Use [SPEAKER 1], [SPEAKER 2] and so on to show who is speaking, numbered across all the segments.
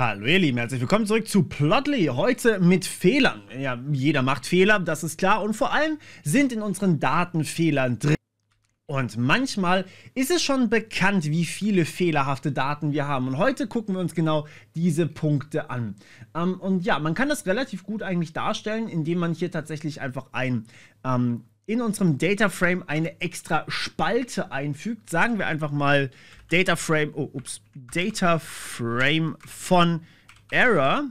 [SPEAKER 1] Hallo ihr Lieben, herzlich willkommen zurück zu Plotly. Heute mit Fehlern. Ja, jeder macht Fehler, das ist klar. Und vor allem sind in unseren Daten Fehlern drin. Und manchmal ist es schon bekannt, wie viele fehlerhafte Daten wir haben. Und heute gucken wir uns genau diese Punkte an. Ähm, und ja, man kann das relativ gut eigentlich darstellen, indem man hier tatsächlich einfach ein ähm, in unserem Data Frame eine extra Spalte einfügt. Sagen wir einfach mal Data Frame, oh, ups, Data Frame von Error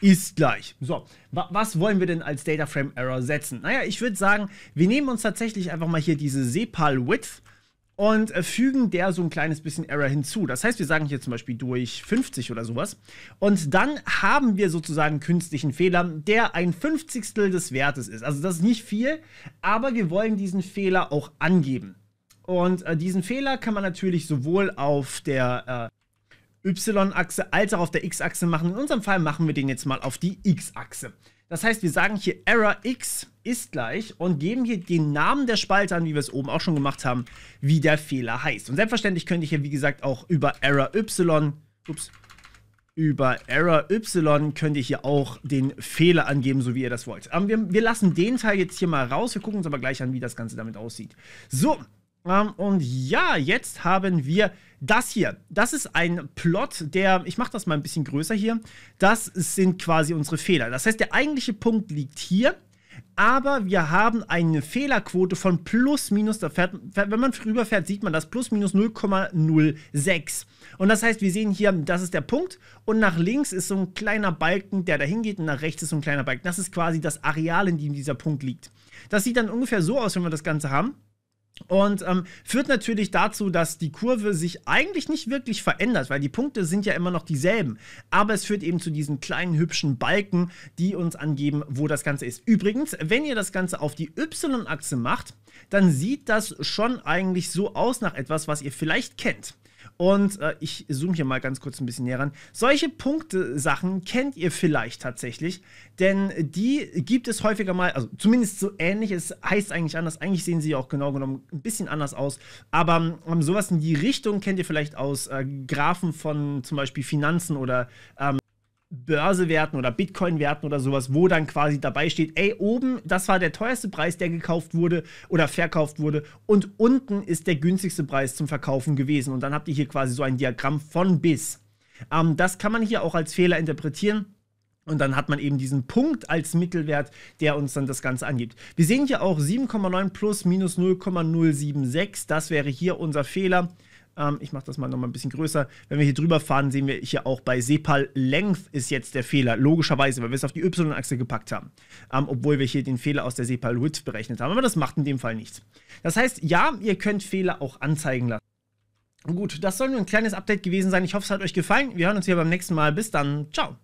[SPEAKER 1] ist gleich. So, wa was wollen wir denn als Data Frame Error setzen? Naja, ich würde sagen, wir nehmen uns tatsächlich einfach mal hier diese Sepal Width und äh, fügen der so ein kleines bisschen Error hinzu. Das heißt, wir sagen hier zum Beispiel durch 50 oder sowas. Und dann haben wir sozusagen künstlichen Fehler, der ein Fünfzigstel des Wertes ist. Also das ist nicht viel, aber wir wollen diesen Fehler auch angeben. Und äh, diesen Fehler kann man natürlich sowohl auf der äh, Y-Achse als auch auf der X-Achse machen. In unserem Fall machen wir den jetzt mal auf die X-Achse. Das heißt, wir sagen hier Error X ist gleich und geben hier den Namen der Spalte an, wie wir es oben auch schon gemacht haben, wie der Fehler heißt. Und selbstverständlich könnte ich hier, wie gesagt, auch über Error Y, ups, über Error Y könnt ihr hier auch den Fehler angeben, so wie ihr das wollt. Ähm, wir, wir lassen den Teil jetzt hier mal raus. Wir gucken uns aber gleich an, wie das Ganze damit aussieht. So, ähm, und ja, jetzt haben wir das hier, das ist ein Plot, der, ich mache das mal ein bisschen größer hier, das sind quasi unsere Fehler. Das heißt, der eigentliche Punkt liegt hier, aber wir haben eine Fehlerquote von plus minus, fährt, wenn man rüberfährt, sieht man das plus minus 0,06. Und das heißt, wir sehen hier, das ist der Punkt und nach links ist so ein kleiner Balken, der dahin geht und nach rechts ist so ein kleiner Balken. Das ist quasi das Areal, in dem dieser Punkt liegt. Das sieht dann ungefähr so aus, wenn wir das Ganze haben. Und ähm, führt natürlich dazu, dass die Kurve sich eigentlich nicht wirklich verändert, weil die Punkte sind ja immer noch dieselben. Aber es führt eben zu diesen kleinen hübschen Balken, die uns angeben, wo das Ganze ist. Übrigens, wenn ihr das Ganze auf die Y-Achse macht, dann sieht das schon eigentlich so aus nach etwas, was ihr vielleicht kennt. Und äh, ich zoome hier mal ganz kurz ein bisschen näher ran. Solche Punktesachen kennt ihr vielleicht tatsächlich, denn die gibt es häufiger mal, also zumindest so ähnlich, es heißt eigentlich anders, eigentlich sehen sie auch genau genommen ein bisschen anders aus, aber ähm, sowas in die Richtung kennt ihr vielleicht aus äh, Graphen von zum Beispiel Finanzen oder ähm, Börsewerten oder Bitcoin-Werten oder sowas, wo dann quasi dabei steht, ey, oben, das war der teuerste Preis, der gekauft wurde oder verkauft wurde und unten ist der günstigste Preis zum Verkaufen gewesen. Und dann habt ihr hier quasi so ein Diagramm von bis. Ähm, das kann man hier auch als Fehler interpretieren. Und dann hat man eben diesen Punkt als Mittelwert, der uns dann das Ganze angibt. Wir sehen hier auch 7,9 plus minus 0,076. Das wäre hier unser Fehler. Ähm, ich mache das mal nochmal ein bisschen größer. Wenn wir hier drüber fahren, sehen wir hier auch bei Sepal Length ist jetzt der Fehler. Logischerweise, weil wir es auf die Y-Achse gepackt haben. Ähm, obwohl wir hier den Fehler aus der Sepal Width berechnet haben. Aber das macht in dem Fall nichts. Das heißt, ja, ihr könnt Fehler auch anzeigen lassen. Gut, das soll nur ein kleines Update gewesen sein. Ich hoffe, es hat euch gefallen. Wir hören uns hier beim nächsten Mal. Bis dann. Ciao.